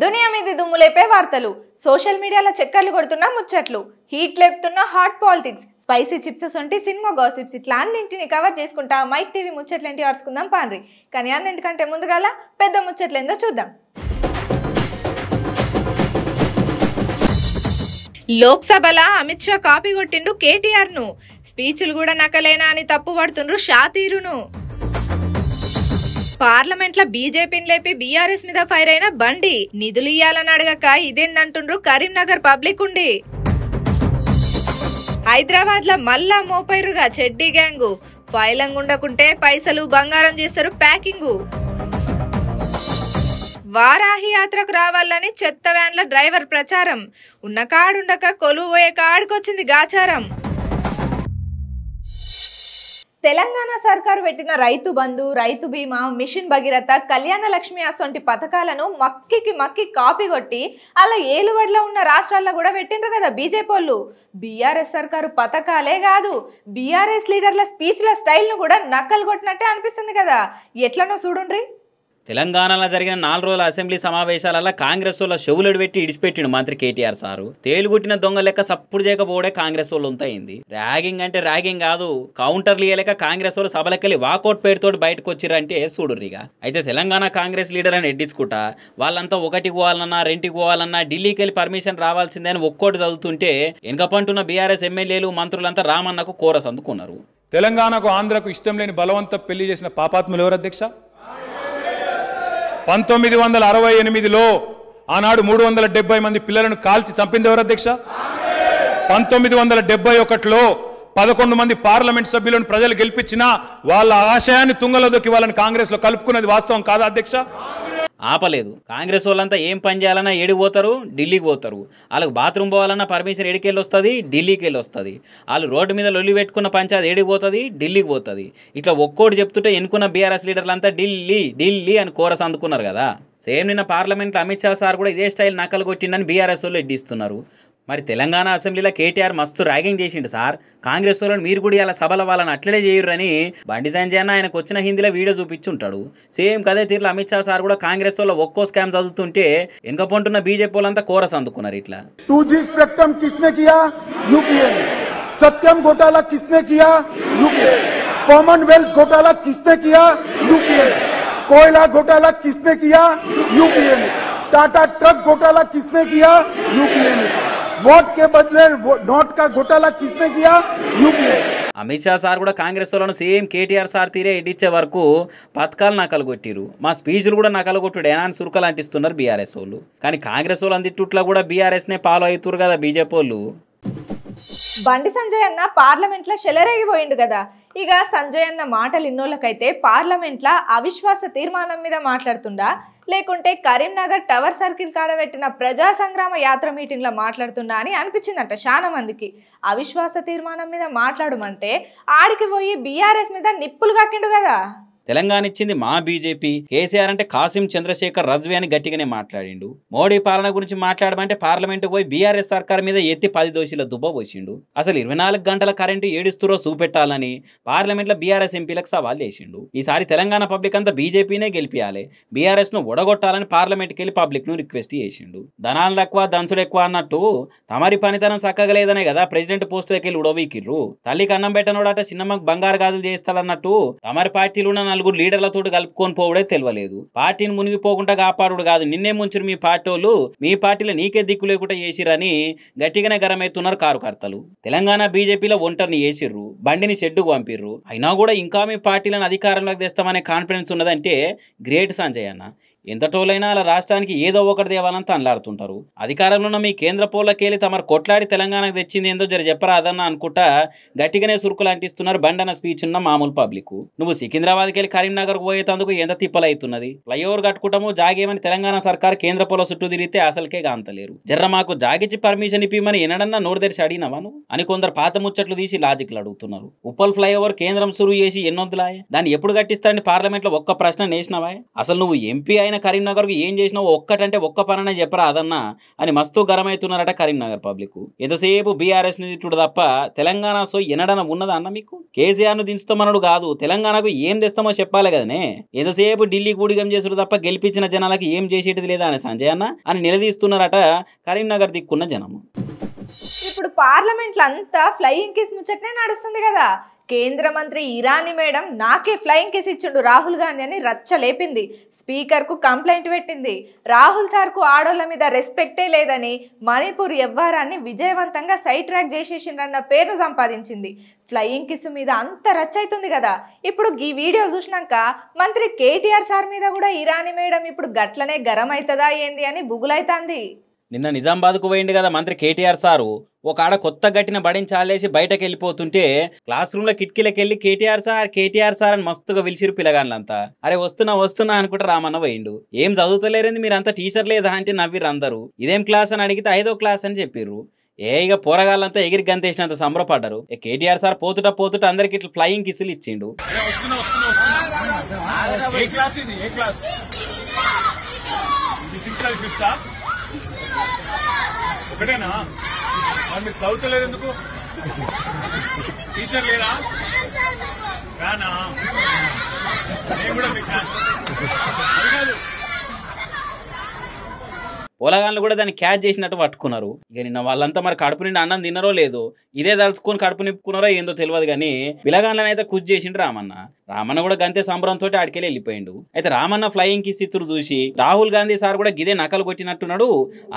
దునియా మీద దుమ్ము లేపే వార్తలు సోషల్ మీడియాలో చక్కర్లు కొడుతున్న ముచ్చట్లు హీట్ లేపుతున్న హాట్ పాలిటిక్స్ స్పైసీ చిప్స్ వంటి సినిమా గాసిప్స్ ఇట్లా అన్నింటిని కవర్ చేసుకుంటా మైక్ టీవీ ఏంటి ఆర్చుకుందాం పాన్రి కానీ అన్నింటికంటే ముందుగాల పెద్ద ముచ్చట్లు ఏందో చూద్దాం లోక్సభల అమిత్ షా కాపీ కొట్టిండు కేటీఆర్ను స్పీచ్లు కూడా నకలేనా అని తప్పు పడుతుండ్రు షాతీరును పార్లమెంట్ లో బీజేపీని లేపి బీఆర్ఎస్ మీద ఫైర్ అయిన బండి నిధులు ఇయ్యాలని అడగక ఇదేందంటుండ్రు కరీంనగర్ పబ్లిక్ ఉండి హైదరాబాద్ లో మళ్ళా మోపైరుగా చెడ్డీ గ్యాంగు ఫైలంగ్ ఉండకుంటే పైసలు బంగారం చేస్తారు ప్యాకింగు వారాహి యాత్రకు రావాలని చెత్త వ్యాన్ల డ్రైవర్ ప్రచారం ఉన్న కాడుండక కొలువు పోయే కాడుకొచ్చింది గాచారం తెలంగాణ సర్కారు పెట్టిన రైతు బంధు రైతు బీమా మిషన్ భగీరథ కళ్యాణ లక్ష్మి అసొంటి పథకాలను మక్కికి మక్కి కాపీ కొట్టి అలా ఏలుబడిలో ఉన్న రాష్ట్రాల్లో కూడా పెట్టిండ్రు కదా బీజేపీ వాళ్ళు బీఆర్ఎస్ సర్కారు పథకాలే కాదు బీఆర్ఎస్ లీడర్ల స్పీచ్ల స్టైల్ను కూడా నక్కలు కొట్టినట్టే అనిపిస్తుంది కదా ఎట్లనో చూడుండ్రీ తెలంగాణలో జరిగిన నాలుగు రోజుల అసెంబ్లీ సమావేశాలలో కాంగ్రెస్ వాళ్ళ చెవులడు పెట్టి ఇడిచిపెట్టిండు మంత్రి కేటీఆర్ సారు తేలుగుట్టిన దొంగ లెక్క సప్పుడు చేయకపోవడే కాంగ్రెస్ వాళ్ళు అయింది ర్యాగింగ్ అంటే ర్యాగింగ్ కాదు కౌంటర్లు ఇయ్యలేక కాంగ్రెస్ వాళ్ళు సభలకెళ్ళి వాకౌట్ పేరుతో బయటకు వచ్చిరంటే చూడుర్రిగా అయితే తెలంగాణ కాంగ్రెస్ లీడర్లను ఎడ్డించుకుంటా వాళ్ళంతా ఒకటి పోవాలన్నా రెంటికి పోవాలన్నా ఢిల్లీకి వెళ్ళి పర్మిషన్ రావాల్సిందే అని ఒక్కోటి చదువుతుంటే వెనుకపంటున్న బీఆర్ఎస్ ఎమ్మెల్యేలు మంత్రులంతా రామన్నకు కోరస్ అందుకున్నారు తెలంగాణకు ఆంధ్రకు ఇష్టం లేని బలవంత పెళ్లి చేసిన పాపాత్ములు ఎవరు అధ్యక్ష పంతొమ్మిది వందల అరవై ఎనిమిదిలో ఆనాడు మూడు వందల డెబ్బై మంది పిల్లలను కాల్చి చంపింది ఎవరు అధ్యక్ష పంతొమ్మిది వందల డెబ్బై ఒకటిలో పదకొండు మంది పార్లమెంట్ సభ్యులను ప్రజలు గెలిపించినా వాళ్ళ ఆశయాన్ని తుంగలో దొక్కి వాళ్ళని లో కలుపుకున్నది వాస్తవం కాదా అధ్యక్ష ఆపలేదు కాంగ్రెస్ వాళ్ళంతా ఏం పని చేయాలన్నా ఏడికి పోతారు ఢిల్లీకి పోతారు వాళ్ళకి బాత్రూమ్ పోవాలన్నా పర్మిషన్ ఏడికి వెళ్ళి వస్తుంది ఢిల్లీకి వెళ్ళి వస్తుంది వాళ్ళు రోడ్డు మీద లొల్లి పెట్టుకున్న పంచాయతీ ఏడికి పోతుంది ఢిల్లీకి పోతుంది ఇట్లా ఒక్కోటి చెప్తుంటే ఎన్నుకున్న బీఆర్ఎస్ లీడర్లంతా ఢిల్లీ ఢిల్లీ అని కోరస అందుకున్నారు కదా సేమ్ నిన్న పార్లమెంట్లో అమిత్ షా సార్ కూడా ఇదే స్టైల్ నకలు కొట్టిండని బీఆర్ఎస్ వాళ్ళు ఎడ్డిస్తున్నారు మరి తెలంగాణ అసెంబ్లీలో కేటీఆర్ మస్తు ర్యాగింగ్ చేసిండు సార్ కాంగ్రెస్ వాళ్ళని మీరు కూడా ఇలా సభల వాళ్ళని అట్లనే చేయరని బండి సంజయ్ అన్న ఆయనకు వచ్చిన హిందీలో వీడియో చూపించుంటాడు సేమ్ కదే తీరులో అమిత్ షా సార్ కూడా కాంగ్రెస్ వాళ్ళ ఒక్కో స్కామ్ చదువుతుంటే వెనుకపోంటున్న బీజేపీ వాళ్ళంతా కోరస్ అందుకున్నారు ఇట్లా టూ జీ స్పెక్ట్రమ్ కిస్నే కియా యూపీఏ సత్యం గోటాల కిస్నే కియా యూపీఏ कॉमनवेल्थ घोटाला किसने किया यूपीए कोयला घोटाला किसने किया यूपीए ने टाटा ट्रक घोटाला किसने किया वोट के बदले नोट का घोटाला किसने किया यूपीए అమిత్ షా సార్ కూడా కాంగ్రెస్ వాళ్ళను సేమ్ కేటీఆర్ సార్ తీరే ఎడిచ్చే వరకు పథకాలు నకలు కొట్టిరు మా స్పీచ్లు కూడా నకలు కొట్టుడు ఏనా సురకలు అంటిస్తున్నారు బీఆర్ఎస్ వాళ్ళు కానీ కాంగ్రెస్ వాళ్ళు అందిట్టుట్లా కూడా బీఆర్ఎస్నే ఫాలో అవుతురు కదా బీజేపీ వాళ్ళు బండి సంజయ్ అన్న పార్లమెంట్లో షెలరేగిపోయిండు కదా ఇక సంజయ్ అన్న మాటలు ఇన్నోళ్ళకైతే పార్లమెంట్లో అవిశ్వాస తీర్మానం మీద మాట్లాడుతుండా లేకుంటే కరీంనగర్ టవర్ సర్కిల్ కాడ పెట్టిన ప్రజా సంగ్రామ యాత్ర మీటింగ్లో మాట్లాడుతున్నా అని అనిపించిందంట చాలా మందికి అవిశ్వాస తీర్మానం మీద మాట్లాడమంటే ఆడికి పోయి బీఆర్ఎస్ మీద నిప్పులు కక్కిండు కదా తెలంగాణ ఇచ్చింది మా బీజేపీ కేసీఆర్ అంటే కాసిం చంద్రశేఖర్ రజ్వే అని గట్టిగానే మాట్లాడిండు మోడీ పాలన గురించి మాట్లాడమంటే పార్లమెంటుకు పోయి బీఆర్ఎస్ సర్కార్ మీద ఎత్తి పది దోషుల దుబ్బ పోసిండు అసలు ఇరవై నాలుగు గంటల కరెంటు ఏడుస్తురో చూపెట్టాలని పార్లమెంట్లో బీఆర్ఎస్ ఎంపీలకు సవాల్ చేసిండు ఈసారి తెలంగాణ పబ్లిక్ అంతా బీజేపీనే గెలిపియాలి బీఆర్ఎస్ ను ఒడగొట్టాలని పార్లమెంట్కి వెళ్ళి పబ్లిక్ ను రిక్వెస్ట్ చేసిండు ధనాలు తక్కువ దంచులు ఎక్కువ అన్నట్టు తమరి పనితనం చక్కగలేదనే కదా ప్రెసిడెంట్ పోస్టులకి వెళ్ళి ఉడవీకిర్రు తల్లికి అన్నం పెట్టనోడట చిన్నమ్మకు బంగారు గాజులు చేస్తాడన్నట్టు తమరి పార్టీలు ఉన్న నలుగురు లీడర్లతో కలుపుకొని పోవడే తెలియలేదు పార్టీని మునిగిపోకుండా కాపాడు కాదు నిన్నే ముంచురు మీ పార్టీ మీ పార్టీలో నీకే దిక్కు లేకుండా చేసిరని గట్టిగానే గరమైతున్నారు కార్యకర్తలు తెలంగాణ బీజేపీలో ఒంటరిని వేసిర్రు బండిని షెడ్డుకు పంపిర్రు అయినా కూడా ఇంకా మీ పార్టీలను అధికారంలోకి తెస్తామనే కాన్ఫిడెన్స్ ఉన్నదంటే గ్రేట్ సంజయ్ అన్న ఎంత టోలైనా అలా రాష్ట్రానికి ఏదో ఒకటి దేవాలంతా అనలాడుతుంటారు అధికారంలో ఉన్న మీ కేంద్ర పోలకేలి తమరు కొట్లాడి తెలంగాణకు తెచ్చింది ఏందో జర చెప్పరాదన్న అనుకుంటా గట్టిగానే సురుకులు అంటిస్తున్నారు బండన స్పీచ్ ఉన్న మామూలు పబ్లిక్ నువ్వు సికింద్రాబాద్కి వెళ్ళి కరీంనగర్కు పోయేటందుకు ఎంత తిప్పలైతున్నది ఫ్లైఓవర్ కట్టుకుంటాము జాగేమని తెలంగాణ సర్కార్ కేంద్ర పోల చుట్టూ తిరిగితే అసలుకే గాంతలేరు జర్ర మాకు జాగిచ్చి పర్మిషన్ ఇప్పిమని ఎనడన్నా నోరు తెరిచి అడిగినవా నువ్వు అని కొందరు పాత ముచ్చట్లు తీసి లాజిక్లు అడుగుతున్నారు ఉప్పల్ ఫ్లైఓవర్ కేంద్రం సురువు చేసి ఎన్నొందులాయే దాన్ని ఎప్పుడు కట్టిస్తారని పార్లమెంట్లో ఒక్క ప్రశ్న నేసినవాయ్ అసలు నువ్వు ఎంపీ అయిన ఎవరైనా కరీంనగర్కు ఏం చేసినావు ఒక్కటంటే ఒక్క పననే చెప్పరా అదన్నా అని మస్తు గరమవుతున్నారట కరీంనగర్ పబ్లిక్ ఎంతసేపు బీఆర్ఎస్ నిధుడు తప్ప తెలంగాణ సో ఎనడన ఉన్నదా అన్న మీకు కేసీఆర్ను దించుతామన్నాడు కాదు తెలంగాణకు ఏం తెస్తామో చెప్పాలి కదనే ఎంతసేపు ఢిల్లీ కూడిగం చేసుడు తప్ప గెలిపించిన జనాలకి ఏం చేసేటిది లేదా అని సంజయ్ అన్న అని నిలదీస్తున్నారట కరీంనగర్ దిక్కున్న జనము ఇప్పుడు పార్లమెంట్లో అంతా ఫ్లయింగ్ కేసు ముచ్చట్నే నడుస్తుంది కదా కేంద్ర మంత్రి ఇరానీ మేడం నాకే ఫ్లయింగ్ కేసు ఇచ్చిండు రాహుల్ గాంధీ అని రచ్చలేపింది స్పీకర్కు కంప్లైంట్ పెట్టింది రాహుల్ సార్కు ఆడోళ్ళ మీద రెస్పెక్టే లేదని మణిపూర్ వ్యవహారాన్ని విజయవంతంగా సైడ్ ట్రాక్ చేసేసిండన్న పేరు సంపాదించింది ఫ్లయింగ్ కిస్ మీద అంత రచ్చ అవుతుంది కదా ఇప్పుడు ఈ వీడియో చూసినాక మంత్రి కేటీఆర్ సార్ మీద కూడా ఇరానీ మేడం ఇప్పుడు గట్లనే గరం అవుతుందా ఏంది అని బుగులైతాంది నిన్న నిజామాబాద్కు పోయిండు కదా మంత్రి కేటీఆర్ సారు ఒక ఆడ కొత్త గట్టిన చాలేసి బయటకు వెళ్ళిపోతుంటే క్లాస్ రూమ్లో కిటికీలకు వెళ్ళి కేటీఆర్ సార్ కేటీఆర్ సార్ అని మస్తుగా పిలిచిరు పిల్లగాళ్ళంతా అరే వస్తున్నా వస్తున్నా అనుకుంటే రామన్న పోయిండు ఏం మీరు మీరంతా టీచర్ లేదా అంటే నవ్విరు అందరూ ఇదేం క్లాస్ అని అడిగితే ఐదో క్లాస్ అని చెప్పిర్రు ఏ ఇక పోరగాళ్ళంతా ఎగిరి గంతేసినంత సంబరపడ్డారు కేటీఆర్ సార్ పోతుట పోతుట అందరికి ఇట్లా ఫ్లయింగ్ కిసులు ఇచ్చిండు ఒకటేనా మీరు సౌత్ లేదు ఎందుకు టీచర్ లేరా ఫ్యానా నేను కూడా మీ ఫ్యాన్ అది కాదు పొలగాన్లు కూడా దాన్ని క్యాచ్ చేసినట్టు పట్టుకున్నారు ఇక నిన్న వాళ్ళంతా మరి కడుపు నిండి అన్నం తిన్నారో లేదో ఇదే తలుచుకొని కడుపు నింపుకున్నారో ఏందో తెలియదు కానీ పిలగాన్లను అయితే కుజ్ చేసిండు రామన్న రామన్న కూడా గంతే సంబరంతో ఆడికెళ్ళి వెళ్ళిపోయిండు అయితే రామన్న ఫ్లయింగ్ కిస్ సిత్తులు చూసి రాహుల్ గాంధీ సార్ కూడా గిదే నకలు కొట్టినట్టున్నాడు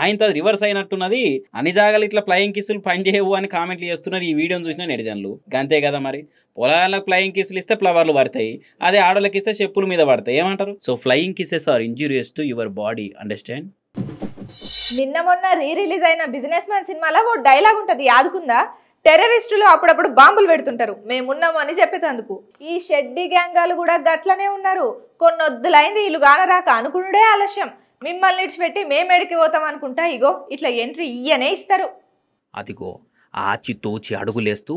ఆయనతో రివర్స్ అయినట్టున్నది అన్ని జాగాలు ఇట్లా ఫ్లయింగ్ కిస్సులు పనిచేయవు అని కామెంట్లు చేస్తున్నారు ఈ వీడియోని చూసిన నెడిజన్లు గంతే కదా మరి పొలగాళ్ళకి ఫ్లయింగ్ కిస్సులు ఇస్తే ఫ్లవర్లు పడతాయి అదే ఆడోళ్ళకి ఇస్తే చెప్పుల మీద పడతాయి ఏమంటారు so flying kisses are injurious to your body understand నిన్న మొన్న రీ రిలీజ్ అయిన బిజినెస్ మ్యాన్ సినిమాలో ఓ డైలాగ్ ఉంటుంది యాదుకుందా టెర్రరిస్టులు అప్పుడప్పుడు బాంబులు పెడుతుంటారు మేమున్నాము అని అందుకు ఈ షెడ్డి గ్యాంగాలు కూడా గట్లనే ఉన్నారు కొన్నొద్దులైంది వీళ్ళు కానరాక అనుకునుడే ఆలస్యం మిమ్మల్ని ఇడిచిపెట్టి మేమెడికి పోతాం అనుకుంటా ఇగో ఇట్లా ఎంట్రీ ఇయ్యనే ఇస్తారు అదిగో ఆచి తోచి అడుగులేస్తూ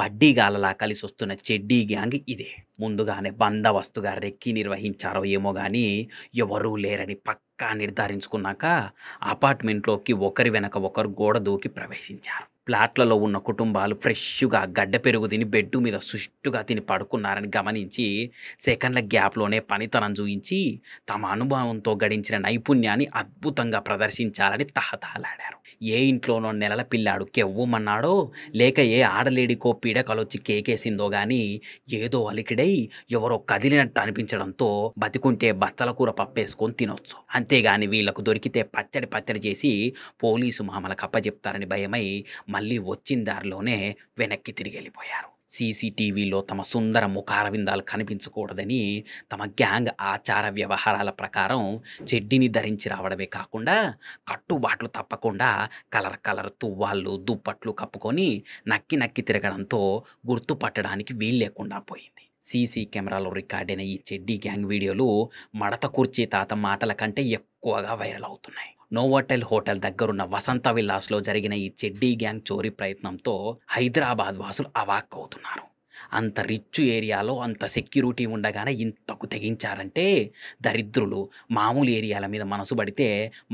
బడ్డీ గాలలా కలిసి వస్తున్న చెడ్డీ గ్యాంగ్ ఇదే ముందుగానే బందవస్తుగా రెక్కి నిర్వహించారో ఏమో కానీ ఎవరూ లేరని పక్కా నిర్ధారించుకున్నాక అపార్ట్మెంట్లోకి ఒకరి వెనక ఒకరు గోడ దూకి ప్రవేశించారు ప్లాట్లలో ఉన్న కుటుంబాలు ఫ్రెష్గా గడ్డ పెరుగు తిని బెడ్డు మీద సుష్టుగా తిని పడుకున్నారని గమనించి సెకండ్ల గ్యాప్లోనే పనితనం చూయించి తమ అనుభవంతో గడించిన నైపుణ్యాన్ని అద్భుతంగా ప్రదర్శించాలని తహతహలాడారు ఏ ఇంట్లోనో నెలల పిల్లాడు కెవ్వమన్నాడో లేక ఏ ఆడలేడికో పీడకలొచ్చి కేకేసిందో గాని ఏదో అలికిడై ఎవరో కదిలినట్టు అనిపించడంతో బతికుంటే బచ్చల కూర పప్పేసుకొని తినొచ్చు అంతేగాని వీళ్లకు దొరికితే పచ్చడి పచ్చడి చేసి పోలీసు మామలకు అప్పచెప్తారని భయమై మళ్ళీ వచ్చిన దారిలోనే వెనక్కి తిరిగి వెళ్ళిపోయారు సీసీటీవీలో తమ సుందర ముఖారవిందాలు కనిపించకూడదని తమ గ్యాంగ్ ఆచార వ్యవహారాల ప్రకారం చెడ్డిని ధరించి రావడమే కాకుండా కట్టుబాట్లు తప్పకుండా కలర్ కలర్ తువ్వాళ్ళు దుప్పట్లు కప్పుకొని నక్కి నక్కి తిరగడంతో గుర్తుపట్టడానికి వీలు లేకుండా పోయింది సీసీ కెమెరాలో రికార్డైన ఈ చెడ్డీ గ్యాంగ్ వీడియోలు మడత కుర్చీ తాత మాటల కంటే ఎక్కువగా వైరల్ అవుతున్నాయి నోవోటెల్ హోటల్ దగ్గరున్న వసంత విల్లాస్లో జరిగిన ఈ చెడ్డీ గ్యాంగ్ చోరీ ప్రయత్నంతో హైదరాబాద్ వాసులు అవాక్కవుతున్నారు అంత రిచ్ ఏరియాలో అంత సెక్యూరిటీ ఉండగానే ఇంతకు తెగించారంటే దరిద్రులు మామూలు ఏరియాల మీద మనసు పడితే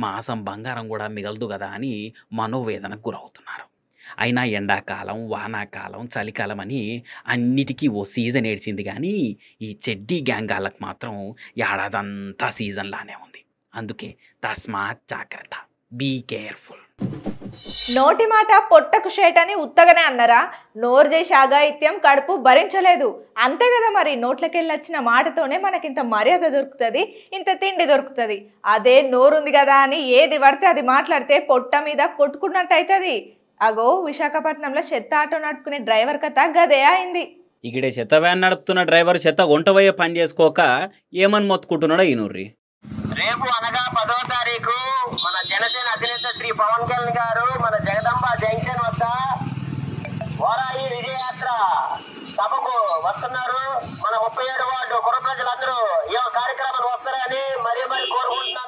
మాసం బంగారం కూడా మిగలదు కదా అని మనోవేదనకు గురవుతున్నారు అయినా ఎండాకాలం వానాకాలం చలికాలం అని అన్నిటికీ ఓ సీజన్ ఏడ్చింది కానీ ఈ చెడ్డీ గ్యాంగాలకు మాత్రం ఏడాదంతా సీజన్లానే ఉంది అందుకే తస్మాత్ జాగ్రత్త బీ కేర్ఫుల్ నోటి మాట పొట్టకు షేటని ఉత్తగనే అన్నారా నోరు చేసి ఆగాయిత్యం కడుపు భరించలేదు అంతే కదా మరి నోట్లకెళ్ళి వచ్చిన మాటతోనే మనకింత మర్యాద దొరుకుతుంది ఇంత తిండి దొరుకుతుంది అదే నోరుంది కదా అని ఏది పడితే అది మాట్లాడితే పొట్ట మీద కొట్టుకున్నట్టు అవుతుంది అగో విశాఖపట్నంలో చెత్త ఆటో నడుపుకునే డ్రైవర్ కథ గదే అయింది ఇక్కడ చెత్త వ్యాన్ నడుపుతున్న డ్రైవర్ చెత్త ఒంటవయ్య పని చేసుకోక ఏమని మొత్తుకుంటున్నాడో ఈ ఈనూర్రి రేపు అనగా పదవ తారీఖు మన జనసేన అధినేత శ్రీ పవన్ కళ్యాణ్ గారు మన జగదంబ జంక్షన్ వద్ద విజయ విజయయాత్ర సభకు వస్తున్నారు మన ముప్పై ఏడు వార్డు కుర ప్రజలందరూ ఈ కార్యక్రమాలు వస్తారని మరీ మరీ కోరుకుంటున్నారు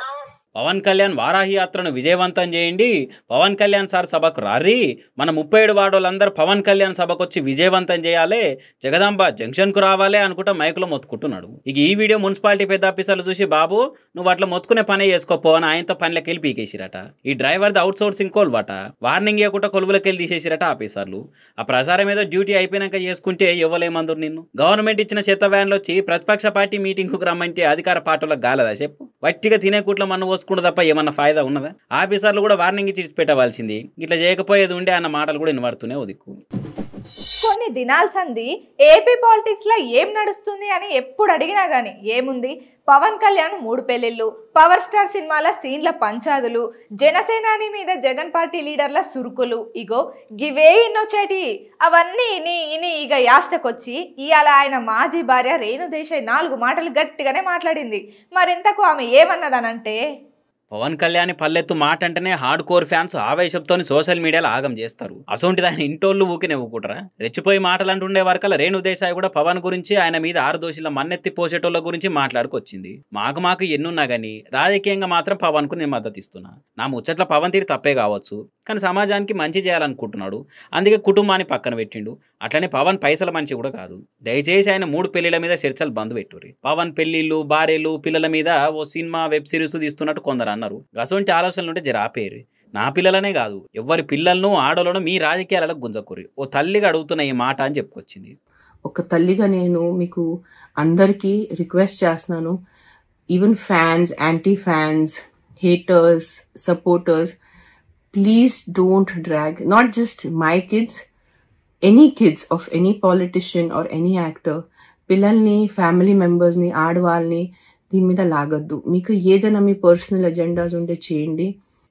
పవన్ కళ్యాణ్ వారాహి యాత్రను విజయవంతం చేయండి పవన్ కళ్యాణ్ సార్ సభకు రారి మన ముప్పై ఏడు వాడోళ్ళందరూ పవన్ కళ్యాణ్ సభకు వచ్చి విజయవంతం చేయాలి జగదాంబ జంక్షన్కు రావాలి అనుకుంటా మైకులో మొత్తుకుంటున్నాడు ఇక ఈ వీడియో మున్సిపాలిటీ పెద్ద ఆఫీసర్లు చూసి బాబు నువ్వు అట్లా మొత్తుకునే పని చేసుకోపో అని ఆయనతో పనిలోకి వెళ్ళి పీకేసిరట ఈ డ్రైవర్ది అవుట్ సోర్సింగ్ కోల్వాట వార్నింగ్ ఇవ్వకుండా కొలువులకి వెళ్ళి తీసేసిరట ఆఫీసర్లు ఆ ప్రసారం ఏదో డ్యూటీ అయిపోయినాక చేసుకుంటే ఇవ్వలేమందరు నిన్ను గవర్నమెంట్ ఇచ్చిన చెత్త వ్యాన్లు వచ్చి ప్రతిపక్ష పార్టీ మీటింగ్కు రమ్మంటే అధికార పార్టీలకు గాలదా చెప్పు వట్టిగా తినే కూట్ల మన చూసుకుంటే తప్ప ఏమన్నా ఫాయిదా ఉన్నదా ఆఫీసర్లు కూడా వార్నింగ్ ఇచ్చి పెట్టవలసింది ఇట్లా చేయకపోయేది ఉండే అన్న మాటలు కూడా వినబడుతూనే ఉదిక్కు కొన్ని దినాల ఏపీ పాలిటిక్స్ లో ఏం నడుస్తుంది అని ఎప్పుడు అడిగినా గాని ఏముంది పవన్ కళ్యాణ్ మూడు పెళ్లిళ్ళు పవర్ స్టార్ సినిమాల సీన్ల పంచాదులు జనసేనాని మీద జగన్ పార్టీ లీడర్ల సురుకులు ఇగో గివే ఇన్నొచ్చేటి అవన్నీ ఇని ఇని ఇక యాస్టకొచ్చి ఇవాళ ఆయన మాజీ భార్య రేణుదేశాయ్ నాలుగు మాటలు గట్టిగానే మాట్లాడింది మరింతకు ఆమె ఏమన్నదనంటే పవన్ కళ్యాణ్ పల్లెత్తు మాట అంటేనే హార్డ్ కోర్ ఫ్యాన్స్ ఆవేశంతో సోషల్ మీడియాలో ఆగం చేస్తారు అసొంటి ఆయన ఇంటోళ్ళు ఊకినివ్వకుంటారా రెచ్చిపోయి మాటలు అంటుండే వరకల రేణు దేశాయ్ కూడా పవన్ గురించి ఆయన మీద ఆరు దోషుల మన్నెత్తి పోసేటోళ్ళ గురించి మాట్లాడుకొచ్చింది మాకు మాకు ఎన్నున్నా గానీ రాజకీయంగా మాత్రం పవన్ కు నేను మద్దతు ఇస్తున్నా నా ముచ్చట్ల పవన్ తీరు తప్పే కావచ్చు కానీ సమాజానికి మంచి చేయాలనుకుంటున్నాడు అందుకే కుటుంబాన్ని పక్కన పెట్టిండు అట్లనే పవన్ పైసల మంచి కూడా కాదు దయచేసి ఆయన మూడు పెళ్లిళ్ల మీద చర్చలు బంద్ పెట్టుర్రి పవన్ పెళ్లిళ్ళు భార్యలు పిల్లల మీద ఓ సినిమా వెబ్ సిరీస్ తీస్తున్నట్టు కొందరు అన్నారు అసొంటి ఆలోచనలు ఉంటే జర ఆపేరు నా పిల్లలనే కాదు ఎవరి పిల్లలను ఆడలను మీ రాజకీయాలకు గుంజకూరి ఓ తల్లిగా అడుగుతున్న ఈ మాట అని చెప్పుకొచ్చింది ఒక తల్లిగా నేను మీకు అందరికీ రిక్వెస్ట్ చేస్తున్నాను even fans anti fans haters supporters please don't drag not just my kids any kids of any politician or any actor పిల్లల్ని ఫ్యామిలీ మెంబర్స్ని ఆడవాళ్ళని దీని మీద లాగద్దు మీకు ఏదైనా మీ పర్సనల్ ఎజెండాస్ ఉంటే చేయండి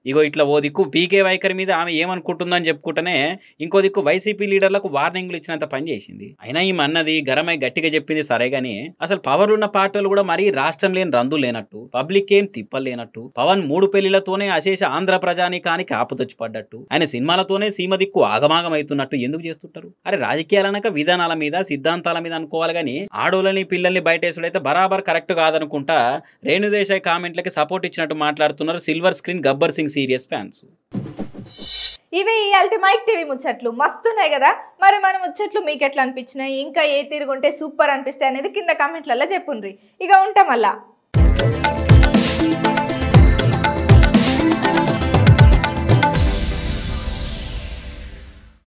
ఇగో ఇట్లా ఓ దిక్కు పీకే వైఖరి మీద ఆమె ఏమనుకుంటుందని చెప్పుకుంటేనే ఇంకో దిక్కు వైసీపీ లీడర్లకు వార్నింగ్లు ఇచ్చినంత పని చేసింది అయినా ఈ మన్నది గరమై గట్టిగా చెప్పింది సరే గానీ అసలు పవర్ ఉన్న పార్టీలు కూడా మరీ రాష్ట్రం లేని రందు లేనట్టు పబ్లిక్ ఏం తిప్పలేనట్టు పవన్ మూడు పెళ్లిలతోనే అశేష ఆంధ్ర ప్రజానికానికి ఆపదొచ్చిపడ్డట్టు ఆయన సినిమాలతోనే సీమ దిక్కు ఆగమాగమవుతున్నట్టు ఎందుకు చేస్తుంటారు అరే రాజకీయాలనక విధానాల మీద సిద్ధాంతాల మీద అనుకోవాలి కానీ ఆడోళ్ళని పిల్లల్ని బయటేసుడైతే బరాబర్ కరెక్ట్ కాదనుకుంటా రేణుదేశాయ్ కామెంట్లకి సపోర్ట్ ఇచ్చినట్టు మాట్లాడుతున్నారు silver screen Gabbar Singh serious fans ఇవి ఈ అల్టిమైట్ టీవీ ముచ్చట్లు మస్తున్నాయి కదా మరి మన ముచ్చట్లు మీకు ఎట్లా అనిపించినాయి ఇంకా ఏ తిరుగుంటే సూపర్ అనిపిస్తాయి అనేది కింద కామెంట్లలో చెప్పుండ్రి ఇక ఉంటాం అలా